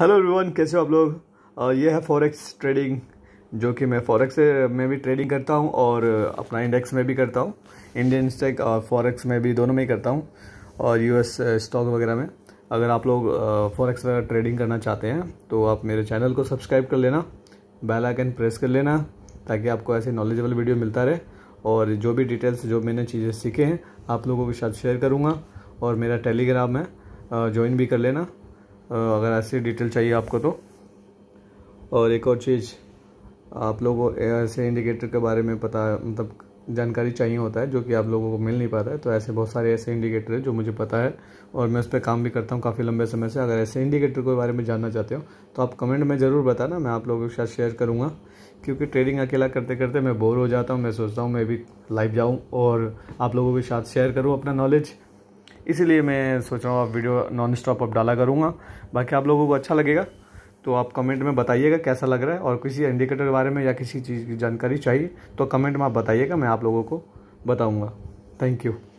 hello everyone कैसे हो आप लोग ये है फॉरेक्स ट्रेडिंग जो कि मैं फॉरेक्स में भी ट्रेडिंग करता हूँ और अपना इंडेक्स में भी करता हूँ इंडियन स्टेक और फॉरेक्स में भी दोनों में ही करता हूँ और यूएस स्टॉक वगैरह में अगर आप लोग फॉरेक्स वगैरह ट्रेडिंग करना चाहते हैं तो आप मेरे चैनल को सब्सक्राइब कर लेना बेल आइकन प्रेस कर लेना ताकि आपको ऐसे नॉलेजेबल वीडियो मिलता रहे और जो भी डिटेल्स जो मैंने चीज़ें सीखे हैं आप लोगों के साथ शेयर करूँगा और मेरा टेलीग्राम है ज्वाइन भी कर लेना अगर ऐसी डिटेल चाहिए आपको तो और एक और चीज़ आप लोगों को ऐसे इंडिकेटर के बारे में पता मतलब जानकारी चाहिए होता है जो कि आप लोगों को मिल नहीं पाता है तो ऐसे बहुत सारे ऐसे इंडिकेटर हैं जो मुझे पता है और मैं उस पर काम भी करता हूँ काफ़ी लंबे समय से अगर ऐसे इंडिकेटर के बारे में जानना चाहते हो तो आप कमेंट में ज़रूर बताना मैं आप लोगों के साथ शेयर करूँगा क्योंकि ट्रेडिंग अकेला करते करते मैं बोर हो जाता हूँ मैं सोचता हूँ मैं भी लाइव जाऊँ और आप लोगों के साथ शेयर करूँ अपना नॉलेज इसीलिए मैं सोच रहा हूँ आप वीडियो नॉन स्टॉप अब डाला करूँगा बाकी आप लोगों को अच्छा लगेगा तो आप कमेंट में बताइएगा कैसा लग रहा है और किसी इंडिकेटर के बारे में या किसी चीज़ की जानकारी चाहिए तो कमेंट में आप बताइएगा मैं आप लोगों को बताऊँगा थैंक यू